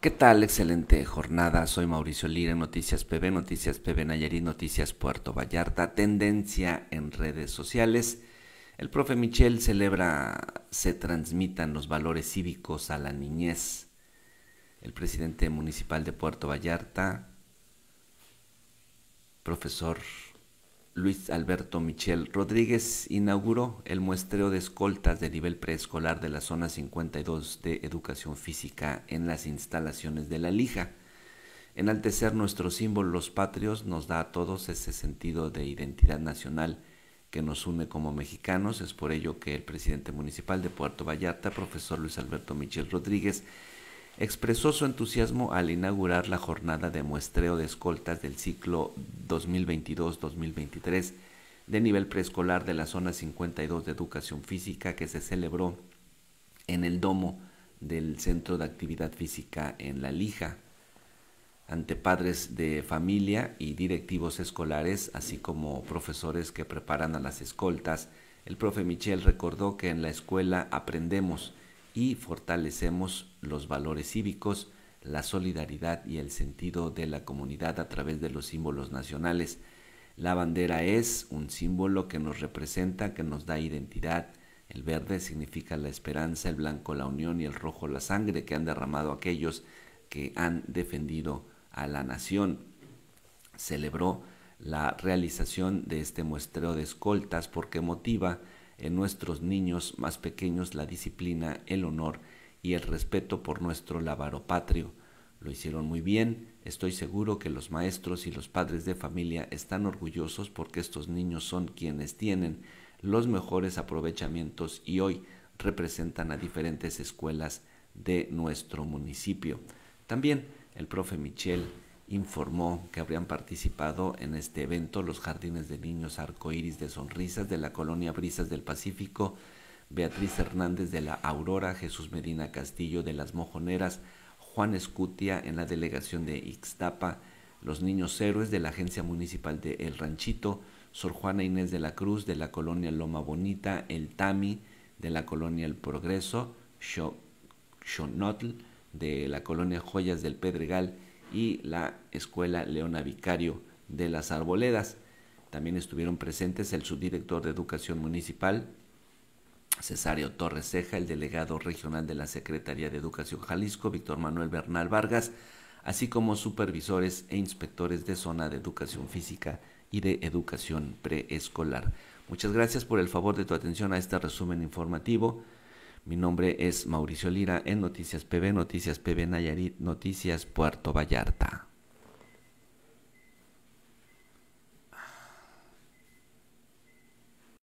¿Qué tal? Excelente jornada. Soy Mauricio Lira Noticias PB, Noticias PB Nayarit, Noticias Puerto Vallarta, tendencia en redes sociales. El profe Michel celebra se transmitan los valores cívicos a la niñez. El presidente municipal de Puerto Vallarta, profesor Luis Alberto Michel Rodríguez inauguró el muestreo de escoltas de nivel preescolar de la zona 52 de educación física en las instalaciones de la Lija. Enaltecer nuestros símbolos patrios nos da a todos ese sentido de identidad nacional que nos une como mexicanos. Es por ello que el presidente municipal de Puerto Vallarta, profesor Luis Alberto Michel Rodríguez, expresó su entusiasmo al inaugurar la jornada de muestreo de escoltas del ciclo 2022-2023 de nivel preescolar de la zona 52 de educación física que se celebró en el domo del Centro de Actividad Física en La Lija, ante padres de familia y directivos escolares, así como profesores que preparan a las escoltas. El profe Michel recordó que en la escuela aprendemos, y fortalecemos los valores cívicos, la solidaridad y el sentido de la comunidad a través de los símbolos nacionales. La bandera es un símbolo que nos representa, que nos da identidad. El verde significa la esperanza, el blanco la unión y el rojo la sangre que han derramado aquellos que han defendido a la nación. Celebró la realización de este muestreo de escoltas porque motiva en nuestros niños más pequeños la disciplina, el honor y el respeto por nuestro lavaro patrio. Lo hicieron muy bien, estoy seguro que los maestros y los padres de familia están orgullosos porque estos niños son quienes tienen los mejores aprovechamientos y hoy representan a diferentes escuelas de nuestro municipio. También el profe Michel informó que habrían participado en este evento los jardines de niños arcoíris de sonrisas de la colonia Brisas del Pacífico, Beatriz Hernández de la Aurora, Jesús Medina Castillo de las Mojoneras, Juan Escutia en la delegación de Ixtapa, los niños héroes de la Agencia Municipal de El Ranchito, Sor Juana Inés de la Cruz de la colonia Loma Bonita, El Tami de la colonia El Progreso, Xonotl de la colonia Joyas del Pedregal, y la Escuela Leona Vicario de las Arboledas. También estuvieron presentes el subdirector de Educación Municipal, Cesario Torres Ceja, el delegado regional de la Secretaría de Educación Jalisco, Víctor Manuel Bernal Vargas, así como supervisores e inspectores de zona de educación física y de educación preescolar. Muchas gracias por el favor de tu atención a este resumen informativo. Mi nombre es Mauricio Lira en Noticias PB, Noticias PB Nayarit, Noticias Puerto Vallarta.